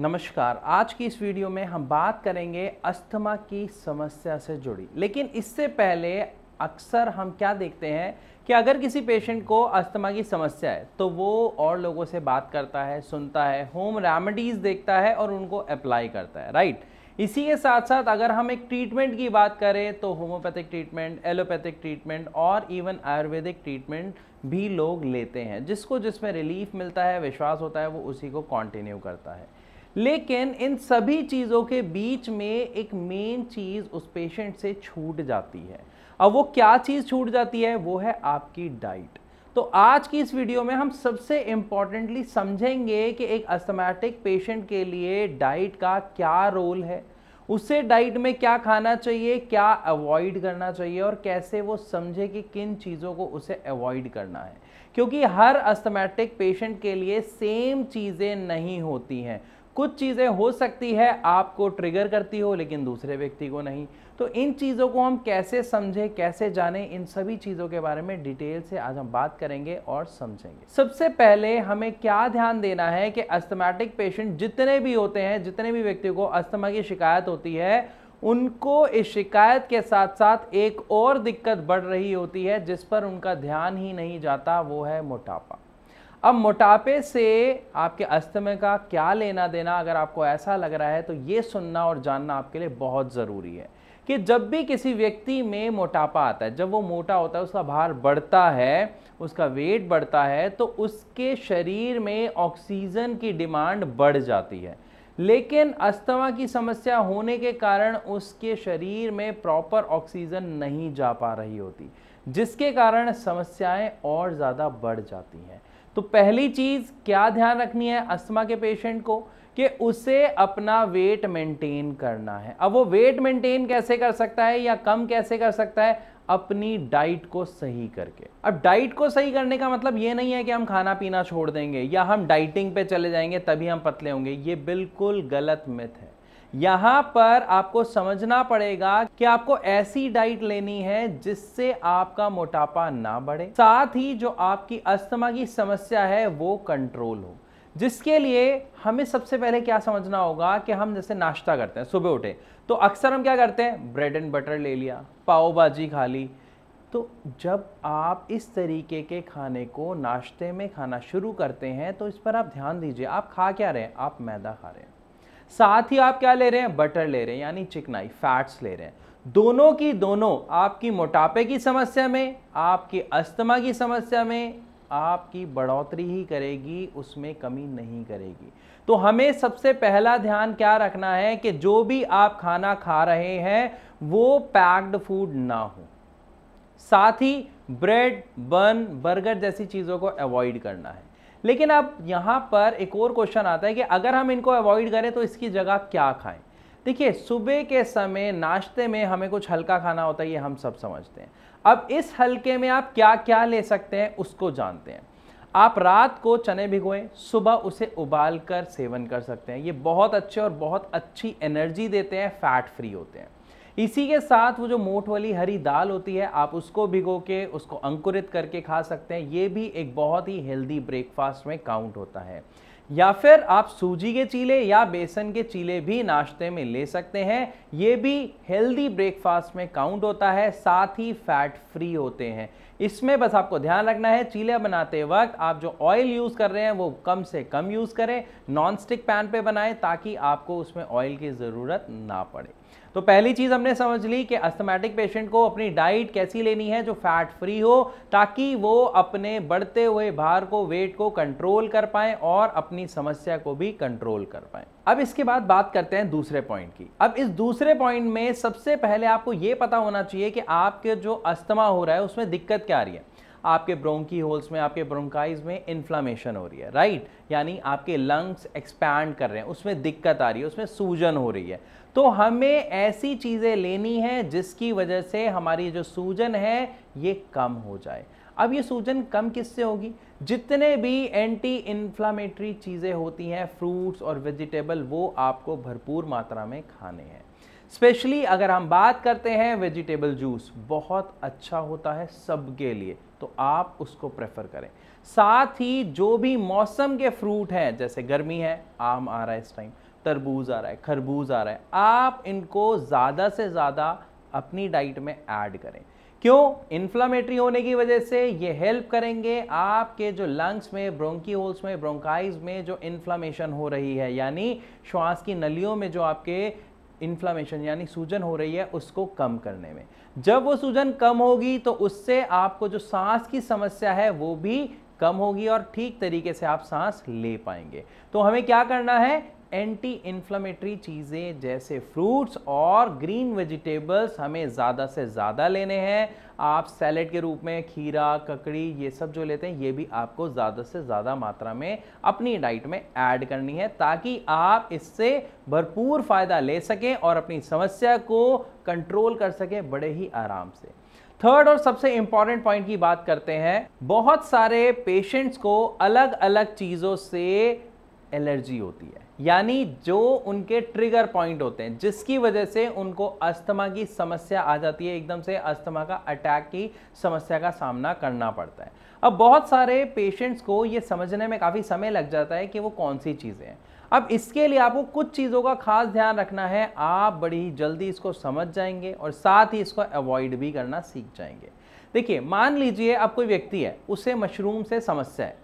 नमस्कार आज की इस वीडियो में हम बात करेंगे अस्थमा की समस्या से जुड़ी लेकिन इससे पहले अक्सर हम क्या देखते हैं कि अगर किसी पेशेंट को अस्थमा की समस्या है तो वो और लोगों से बात करता है सुनता है होम रेमेडीज़ देखता है और उनको अप्लाई करता है राइट इसी के साथ साथ अगर हम एक ट्रीटमेंट की बात करें तो होम्योपैथिक ट्रीटमेंट एलोपैथिक ट्रीटमेंट और इवन आयुर्वेदिक ट्रीटमेंट भी लोग लेते हैं जिसको जिसमें रिलीफ मिलता है विश्वास होता है वो उसी को कंटिन्यू करता है लेकिन इन सभी चीज़ों के बीच में एक मेन चीज़ उस पेशेंट से छूट जाती है अब वो क्या चीज़ छूट जाती है वो है आपकी डाइट तो आज की इस वीडियो में हम सबसे इम्पॉर्टेंटली समझेंगे कि एक अस्थमैटिक पेशेंट के लिए डाइट का क्या रोल है उसे डाइट में क्या खाना चाहिए क्या अवॉइड करना चाहिए और कैसे वो समझे कि किन चीज़ों को उसे अवॉइड करना है क्योंकि हर अस्थमैटिक पेशेंट के लिए सेम चीज़ें नहीं होती हैं कुछ चीज़ें हो सकती है आपको ट्रिगर करती हो लेकिन दूसरे व्यक्ति को नहीं तो इन चीज़ों को हम कैसे समझें कैसे जानें इन सभी चीज़ों के बारे में डिटेल से आज हम बात करेंगे और समझेंगे सबसे पहले हमें क्या ध्यान देना है कि अस्थमैटिक पेशेंट जितने भी होते हैं जितने भी व्यक्तियों को अस्थमा की शिकायत होती है उनको इस शिकायत के साथ साथ एक और दिक्कत बढ़ रही होती है जिस पर उनका ध्यान ही नहीं जाता वो है मोटापा अब मोटापे से आपके अस्थमे का क्या लेना देना अगर आपको ऐसा लग रहा है तो ये सुनना और जानना आपके लिए बहुत ज़रूरी है कि जब भी किसी व्यक्ति में मोटापा आता है जब वो मोटा होता है उसका भार बढ़ता है उसका वेट बढ़ता है तो उसके शरीर में ऑक्सीजन की डिमांड बढ़ जाती है लेकिन अस्थमा की समस्या होने के कारण उसके शरीर में प्रॉपर ऑक्सीजन नहीं जा पा रही होती जिसके कारण समस्याएं और ज़्यादा बढ़ जाती हैं तो पहली चीज़ क्या ध्यान रखनी है अस्थमा के पेशेंट को कि उसे अपना वेट मेंटेन करना है अब वो वेट मेंटेन कैसे कर सकता है या कम कैसे कर सकता है अपनी डाइट को सही करके अब डाइट को सही करने का मतलब ये नहीं है कि हम खाना पीना छोड़ देंगे या हम डाइटिंग पे चले जाएंगे तभी हम पतले होंगे ये बिल्कुल गलत मिथ है यहां पर आपको समझना पड़ेगा कि आपको ऐसी डाइट लेनी है जिससे आपका मोटापा ना बढ़े साथ ही जो आपकी अस्थमा की समस्या है वो कंट्रोल हो जिसके लिए हमें सबसे पहले क्या समझना होगा कि हम जैसे नाश्ता करते हैं सुबह उठे तो अक्सर हम क्या करते हैं ब्रेड एंड बटर ले लिया पाव भाजी खा ली तो जब आप इस तरीके के खाने को नाश्ते में खाना शुरू करते हैं तो इस पर आप ध्यान दीजिए आप खा क्या रहे हैं आप मैदा खा रहे हैं साथ ही आप क्या ले रहे हैं बटर ले रहे हैं यानी चिकनाई फैट्स ले रहे हैं दोनों की दोनों आपकी मोटापे की समस्या में आपकी अस्थमा की समस्या में आपकी बढ़ोतरी ही करेगी उसमें कमी नहीं करेगी तो हमें सबसे पहला ध्यान क्या रखना है कि जो भी आप खाना खा रहे हैं वो पैक्ड फूड ना हो साथ ही ब्रेड बन बर्गर जैसी चीज़ों को अवॉइड करना है लेकिन अब यहाँ पर एक और क्वेश्चन आता है कि अगर हम इनको अवॉइड करें तो इसकी जगह क्या खाएं देखिए सुबह के समय नाश्ते में हमें कुछ हल्का खाना होता है ये हम सब समझते हैं अब इस हल्के में आप क्या क्या ले सकते हैं उसको जानते हैं आप रात को चने भिगोएं सुबह उसे उबाल कर सेवन कर सकते हैं ये बहुत अच्छे और बहुत अच्छी एनर्जी देते हैं फैट फ्री होते हैं इसी के साथ वो जो मोट वाली हरी दाल होती है आप उसको भिगो के उसको अंकुरित करके खा सकते हैं ये भी एक बहुत ही हेल्दी ब्रेकफास्ट में काउंट होता है या फिर आप सूजी के चीले या बेसन के चीले भी नाश्ते में ले सकते हैं ये भी हेल्दी ब्रेकफास्ट में काउंट होता है साथ ही फैट फ्री होते हैं इसमें बस आपको ध्यान रखना है चीले बनाते वक्त आप जो ऑयल यूज़ कर रहे हैं वो कम से कम यूज़ करें नॉन स्टिक पैन पे बनाएं ताकि आपको उसमें ऑयल की ज़रूरत ना पड़े तो पहली चीज़ हमने समझ ली कि अस्थमेटिक पेशेंट को अपनी डाइट कैसी लेनी है जो फैट फ्री हो ताकि वो अपने बढ़ते हुए भार को वेट को कंट्रोल कर पाए और अपनी समस्या को भी कंट्रोल कर पाए अब इसके बाद बात करते हैं दूसरे पॉइंट की अब इस दूसरे पॉइंट में सबसे पहले आपको ये पता होना चाहिए कि आपके जो अस्थमा हो रहा है उसमें दिक्कत क्या आ रही है आपके ब्रोंकी होल्स में आपके ब्रोंकाइज में इन्फ्लामेशन हो रही है राइट यानी आपके लंग्स एक्सपैंड कर रहे हैं उसमें दिक्कत आ रही है उसमें सूजन हो रही है तो हमें ऐसी चीज़ें लेनी है जिसकी वजह से हमारी जो सूजन है ये कम हो जाए अब ये सूजन कम किससे होगी जितने भी एंटी इन्फ्लामेटरी चीज़ें होती हैं फ्रूट्स और वेजिटेबल वो आपको भरपूर मात्रा में खाने हैं स्पेशली अगर हम बात करते हैं वेजिटेबल जूस बहुत अच्छा होता है सबके लिए तो आप उसको प्रेफर करें साथ ही जो भी मौसम के फ्रूट हैं जैसे गर्मी है आम आ रहा है इस टाइम तरबूज आ रहा है खरबूज आ रहा है आप इनको ज़्यादा से ज़्यादा अपनी डाइट में ऐड करें क्यों इन्फ्लामेटरी होने की वजह से ये हेल्प करेंगे आपके जो लंग्स में ब्रोंकी होल्स में ब्रोंकाइज में जो इन्फ्लामेशन हो रही है यानी श्वास की नलियों में जो आपके इन्फ्लामेशन यानी सूजन हो रही है उसको कम करने में जब वो सूजन कम होगी तो उससे आपको जो सांस की समस्या है वो भी कम होगी और ठीक तरीके से आप सांस ले पाएंगे तो हमें क्या करना है एंटी इन्फ्लामेटरी चीज़ें जैसे फ्रूट्स और ग्रीन वेजिटेबल्स हमें ज़्यादा से ज़्यादा लेने हैं आप सैलेड के रूप में खीरा ककड़ी ये सब जो लेते हैं ये भी आपको ज़्यादा से ज़्यादा मात्रा में अपनी डाइट में ऐड करनी है ताकि आप इससे भरपूर फ़ायदा ले सकें और अपनी समस्या को कंट्रोल कर सकें बड़े ही आराम से थर्ड और सबसे इंपॉर्टेंट पॉइंट की बात करते हैं बहुत सारे पेशेंट्स को अलग अलग चीज़ों से एलर्जी होती है यानी जो उनके ट्रिगर पॉइंट होते हैं जिसकी वजह से उनको अस्थमा की समस्या आ जाती है एकदम से अस्थमा का अटैक की समस्या का सामना करना पड़ता है अब बहुत सारे पेशेंट्स को ये समझने में काफ़ी समय लग जाता है कि वो कौन सी चीज़ें हैं अब इसके लिए आपको कुछ चीज़ों का खास ध्यान रखना है आप बड़ी जल्दी इसको समझ जाएंगे और साथ ही इसको अवॉइड भी करना सीख जाएंगे देखिए मान लीजिए अब कोई व्यक्ति है उसे मशरूम से समस्या है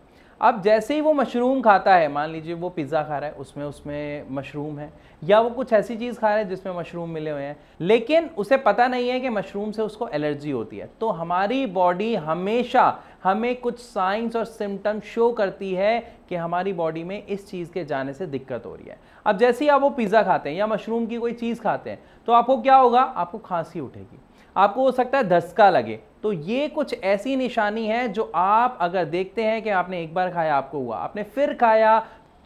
अब जैसे ही वो मशरूम खाता है मान लीजिए वो पिज़्ज़ा खा रहा है उसमें उसमें मशरूम है या वो कुछ ऐसी चीज़ खा रहा है जिसमें मशरूम मिले हुए हैं लेकिन उसे पता नहीं है कि मशरूम से उसको एलर्जी होती है तो हमारी बॉडी हमेशा हमें कुछ साइंस और सिम्टम शो करती है कि हमारी बॉडी में इस चीज़ के जाने से दिक्कत हो रही है अब जैसे ही आप वो पिज़्ज़ा खाते हैं या मशरूम की कोई चीज़ खाते हैं तो आपको क्या होगा आपको खांसी उठेगी आपको हो सकता है धसका लगे तो ये कुछ ऐसी निशानी है जो आप अगर देखते हैं कि आपने एक बार खाया आपको हुआ आपने फिर खाया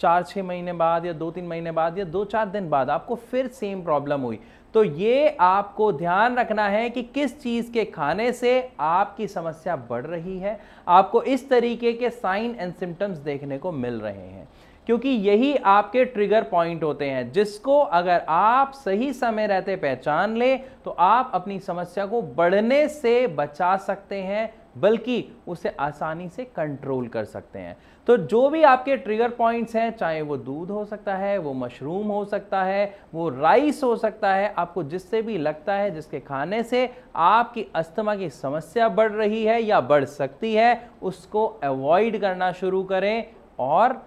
चार छः महीने बाद या दो तीन महीने बाद या दो चार दिन बाद आपको फिर सेम प्रॉब्लम हुई तो ये आपको ध्यान रखना है कि किस चीज़ के खाने से आपकी समस्या बढ़ रही है आपको इस तरीके के साइन एंड सिम्टम्स देखने को मिल रहे हैं क्योंकि यही आपके ट्रिगर पॉइंट होते हैं जिसको अगर आप सही समय रहते पहचान ले तो आप अपनी समस्या को बढ़ने से बचा सकते हैं बल्कि उसे आसानी से कंट्रोल कर सकते हैं तो जो भी आपके ट्रिगर पॉइंट्स हैं चाहे वो दूध हो सकता है वो मशरूम हो सकता है वो राइस हो सकता है आपको जिससे भी लगता है जिसके खाने से आपकी अस्थमा की समस्या बढ़ रही है या बढ़ सकती है उसको अवॉइड करना शुरू करें और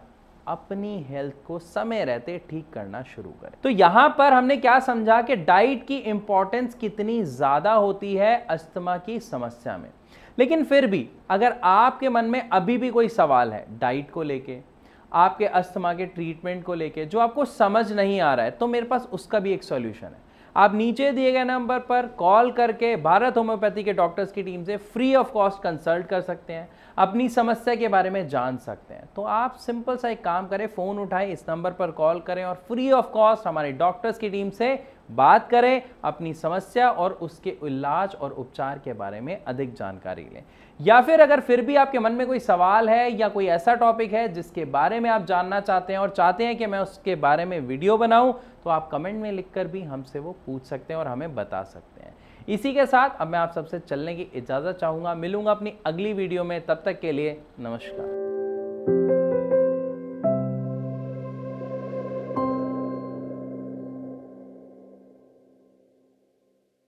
अपनी हेल्थ को समय रहते ठीक करना शुरू करें तो यहां पर हमने क्या समझा कि डाइट की इंपॉर्टेंस कितनी ज़्यादा होती है अस्थमा की समस्या में लेकिन फिर भी अगर आपके मन में अभी भी कोई सवाल है डाइट को लेके आपके अस्थमा के ट्रीटमेंट को लेके जो आपको समझ नहीं आ रहा है तो मेरे पास उसका भी एक सॉल्यूशन है आप नीचे दिए गए नंबर पर कॉल करके भारत होम्योपैथी के डॉक्टर्स की टीम से फ्री ऑफ कॉस्ट कंसल्ट कर सकते हैं अपनी समस्या के बारे में जान सकते हैं तो आप सिंपल सा एक काम करें फ़ोन उठाएं इस नंबर पर कॉल करें और फ्री ऑफ कॉस्ट हमारे डॉक्टर्स की टीम से बात करें अपनी समस्या और उसके इलाज और उपचार के बारे में अधिक जानकारी लें या फिर अगर फिर भी आपके मन में कोई सवाल है या कोई ऐसा टॉपिक है जिसके बारे में आप जानना चाहते हैं और चाहते हैं कि मैं उसके बारे में वीडियो बनाऊं तो आप कमेंट में लिखकर भी हमसे वो पूछ सकते हैं और हमें बता सकते हैं इसी के साथ अब मैं आप सबसे चलने की इजाज़त चाहूँगा मिलूंगा अपनी अगली वीडियो में तब तक के लिए नमस्कार